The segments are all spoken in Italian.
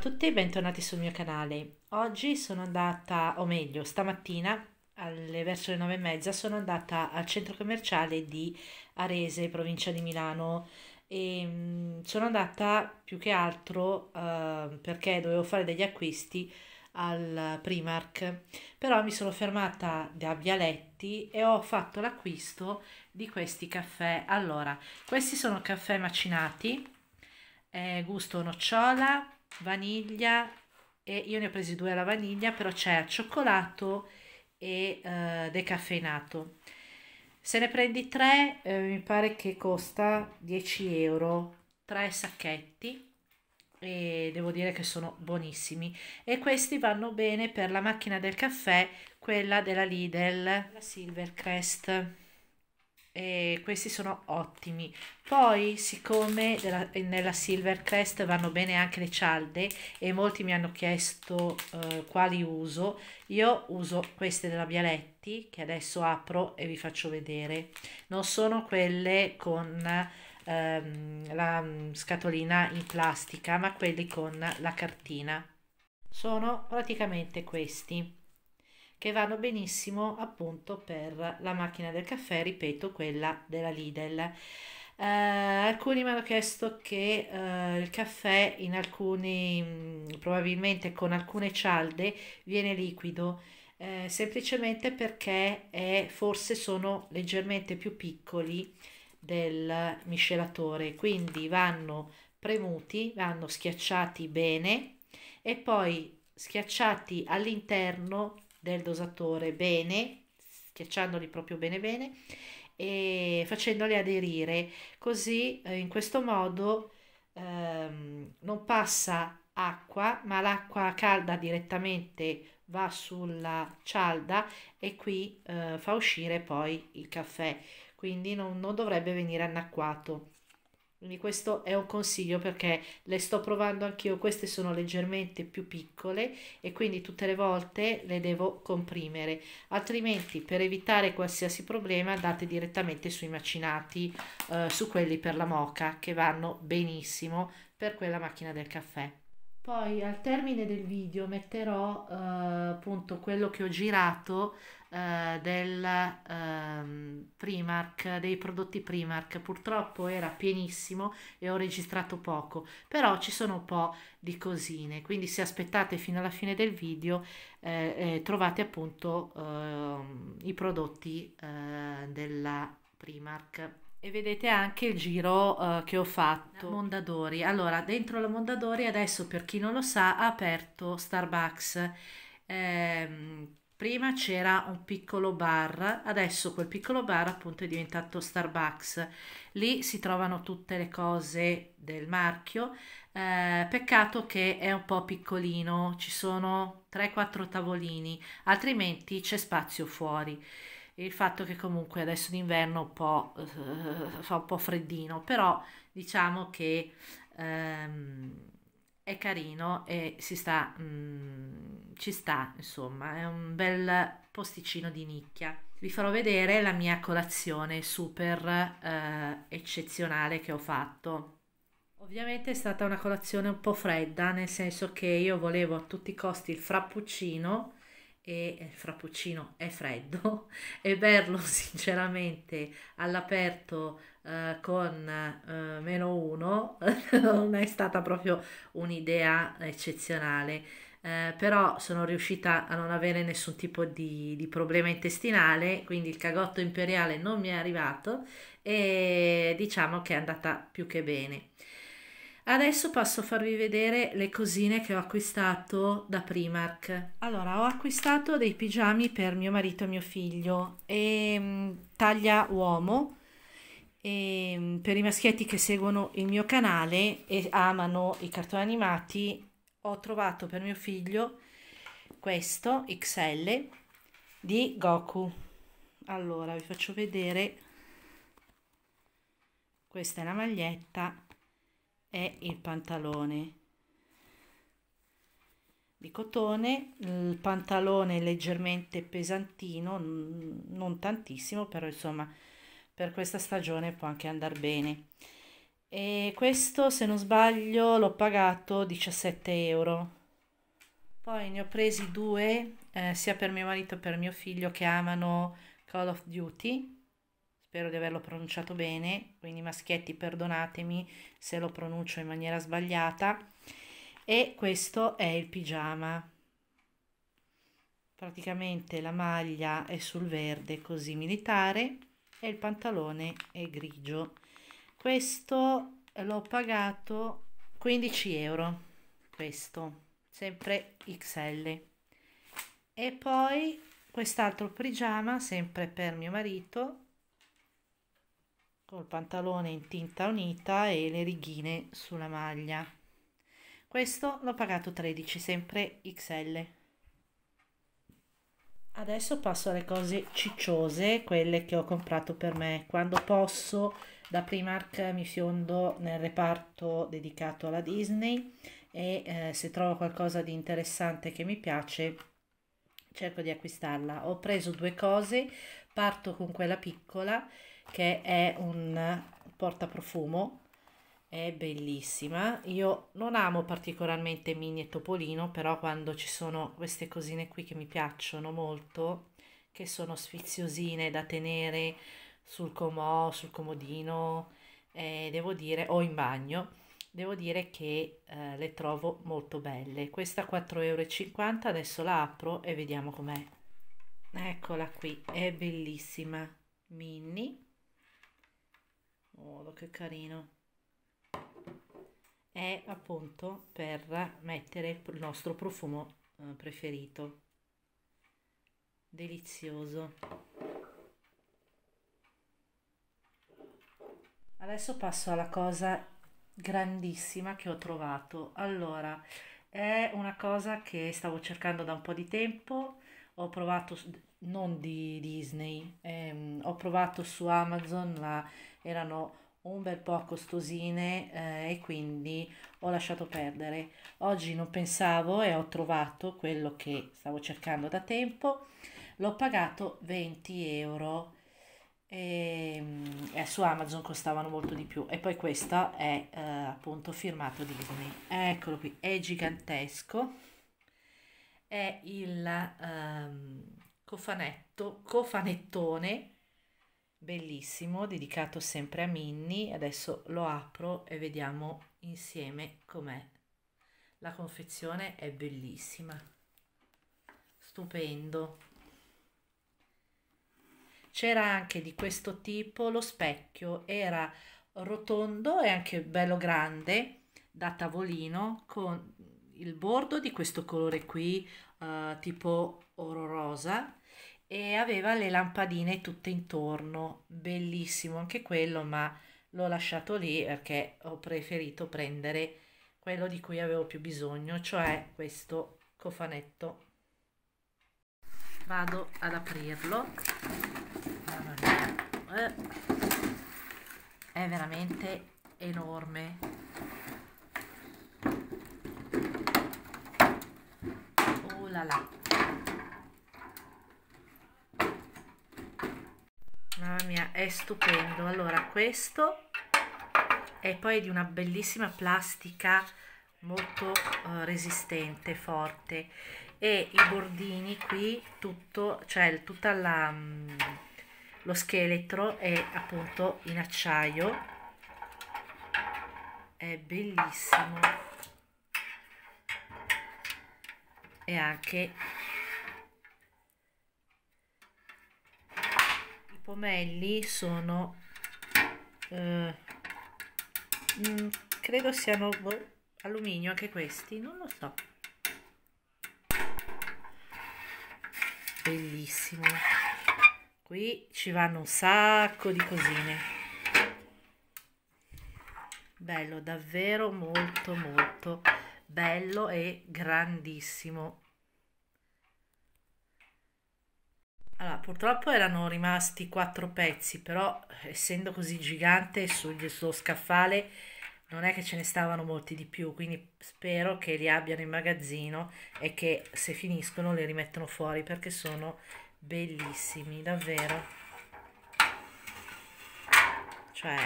tutti e bentornati sul mio canale. Oggi sono andata, o meglio, stamattina alle, verso le nove e mezza sono andata al centro commerciale di Arese, provincia di Milano. E ehm, sono andata più che altro uh, perché dovevo fare degli acquisti al Primark, però mi sono fermata da Vialetti e ho fatto l'acquisto di questi caffè. Allora, questi sono caffè macinati. Eh, gusto nocciola, vaniglia e io ne ho presi due alla vaniglia, però c'è cioccolato e eh, decaffeinato. Se ne prendi tre, eh, mi pare che costa 10 euro, tre sacchetti e devo dire che sono buonissimi e questi vanno bene per la macchina del caffè, quella della Lidl, la Silvercrest e questi sono ottimi poi siccome della, nella Silvercrest vanno bene anche le cialde e molti mi hanno chiesto eh, quali uso io uso queste della Bialetti che adesso apro e vi faccio vedere non sono quelle con ehm, la mm, scatolina in plastica ma quelli con la cartina sono praticamente questi che vanno benissimo appunto per la macchina del caffè, ripeto, quella della Lidl. Uh, alcuni mi hanno chiesto che uh, il caffè in alcuni, mm, probabilmente con alcune cialde, viene liquido, eh, semplicemente perché è, forse sono leggermente più piccoli del miscelatore, quindi vanno premuti, vanno schiacciati bene e poi schiacciati all'interno del dosatore bene, schiacciandoli proprio bene bene e facendoli aderire. Così eh, in questo modo ehm, non passa acqua, ma l'acqua calda direttamente va sulla cialda e qui eh, fa uscire poi il caffè, quindi non, non dovrebbe venire annacquato. Quindi questo è un consiglio perché le sto provando anch'io, queste sono leggermente più piccole e quindi tutte le volte le devo comprimere, altrimenti per evitare qualsiasi problema andate direttamente sui macinati, eh, su quelli per la moca che vanno benissimo per quella macchina del caffè. Poi al termine del video metterò eh, appunto quello che ho girato eh, del eh, Primark, dei prodotti Primark. Purtroppo era pienissimo e ho registrato poco, però ci sono un po' di cosine, quindi se aspettate fino alla fine del video eh, eh, trovate appunto ehm, i prodotti eh, della Primark e vedete anche il giro uh, che ho fatto Mondadori allora dentro la Mondadori adesso per chi non lo sa ha aperto Starbucks ehm, prima c'era un piccolo bar adesso quel piccolo bar appunto è diventato Starbucks lì si trovano tutte le cose del marchio eh, peccato che è un po' piccolino ci sono 3-4 tavolini altrimenti c'è spazio fuori il fatto che comunque adesso d'inverno un po', eh, fa un po' freddino, però diciamo che ehm, è carino e si sta, mh, mm, ci sta, insomma, è un bel posticino di nicchia. Vi farò vedere la mia colazione super eh, eccezionale che ho fatto. Ovviamente è stata una colazione un po' fredda, nel senso che io volevo a tutti i costi il frappuccino, e il frappuccino è freddo e berlo sinceramente all'aperto eh, con eh, meno uno non è stata proprio un'idea eccezionale eh, però sono riuscita a non avere nessun tipo di, di, problema intestinale quindi il cagotto imperiale non mi è arrivato e diciamo che è andata più che bene Adesso posso farvi vedere le cosine che ho acquistato da Primark. Allora, ho acquistato dei pigiami per mio marito e mio figlio, e, ehm, taglia uomo, e, ehm, per i maschietti che seguono il mio canale e amano i cartoni animati, ho trovato per mio figlio questo XL di Goku. Allora, vi faccio vedere. Questa è la maglietta è il pantalone di cotone, il pantalone leggermente pesantino, non tantissimo, però insomma per questa stagione può anche andare bene. E questo, se non sbaglio, l'ho pagato 17 euro. Poi ne ho presi due, eh, sia per mio marito che per mio figlio, che amano Call of Duty spero di averlo pronunciato bene, quindi maschietti perdonatemi se lo pronuncio in maniera sbagliata. E questo è il pigiama. Praticamente la maglia è sul verde così militare e il pantalone è grigio. Questo l'ho pagato 15 euro, questo, sempre XL. E poi quest'altro pigiama, sempre per mio marito, col pantalone in tinta unita e le righine sulla maglia. Questo l'ho pagato 13, sempre XL. Adesso passo alle cose cicciose, quelle che ho comprato per me. Quando posso da Primark mi fiondo nel reparto dedicato alla Disney e eh, se trovo qualcosa di interessante che mi piace cerco di acquistarla. Ho preso due cose, parto con quella piccola che è un portaprofumo, è bellissima. Io non amo particolarmente Mini e Topolino, però quando ci sono queste cosine qui che mi piacciono molto, che sono sfiziosine da tenere sul comò, sul comodino, eh, devo dire, o in bagno, devo dire che eh, le trovo molto belle. Questa 4,50 euro, adesso la apro e vediamo com'è. Eccola qui, è bellissima, mini Oh, che carino! È appunto per mettere il nostro profumo eh, preferito. Delizioso. Adesso passo alla cosa grandissima che ho trovato. Allora, è una cosa che stavo cercando da un po' di tempo. Ho provato non di Disney, ehm, ho provato su Amazon la erano un bel po' costosine eh, e quindi ho lasciato perdere. Oggi non pensavo e ho trovato quello che stavo cercando da tempo, l'ho pagato 20 euro e, ehm, e, eh, su Amazon costavano molto di più e poi questo è eh, appunto firmato Disney. Eccolo qui, è gigantesco, è il um, cofanetto, cofanettone bellissimo dedicato sempre a Minnie. Adesso lo apro e vediamo insieme com'è. La confezione è bellissima, stupendo. C'era anche di questo tipo lo specchio, era rotondo e anche bello grande da tavolino con il bordo di questo colore qui eh, tipo oro rosa e aveva le lampadine tutte intorno, bellissimo anche quello, ma l'ho lasciato lì perché ho preferito prendere quello di cui avevo più bisogno, cioè questo cofanetto. Vado ad aprirlo. Eh. È veramente enorme. Oh là là. legna è stupendo allora questo è poi di una bellissima plastica molto eh, resistente forte e i bordini qui tutto cioè tutta mm, lo scheletro è appunto in acciaio è bellissimo e anche pomelli sono eh, mm, credo siano boh, alluminio anche questi non lo so bellissimo qui ci vanno un sacco di cosine bello davvero molto molto bello e grandissimo Allora, purtroppo erano rimasti quattro pezzi, però essendo così gigante sul suo scaffale non è che ce ne stavano molti di più, quindi spero che li abbiano in magazzino e che se finiscono li rimettono fuori perché sono bellissimi, davvero. Cioè,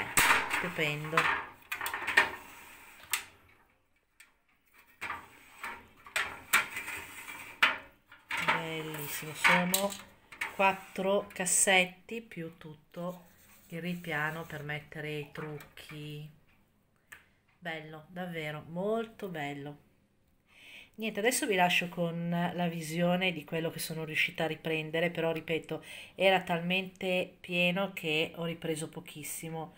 stupendo. Bellissimo, sono 4 cassetti più tutto il ripiano per mettere i trucchi bello davvero molto bello niente adesso vi lascio con la visione di quello che sono riuscita a riprendere però ripeto era talmente pieno che ho ripreso pochissimo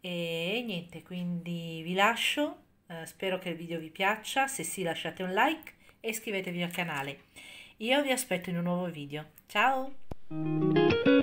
e niente quindi vi lascio eh, spero che il video vi piaccia se sì lasciate un like e iscrivetevi al canale io vi aspetto in un nuovo video ciao Música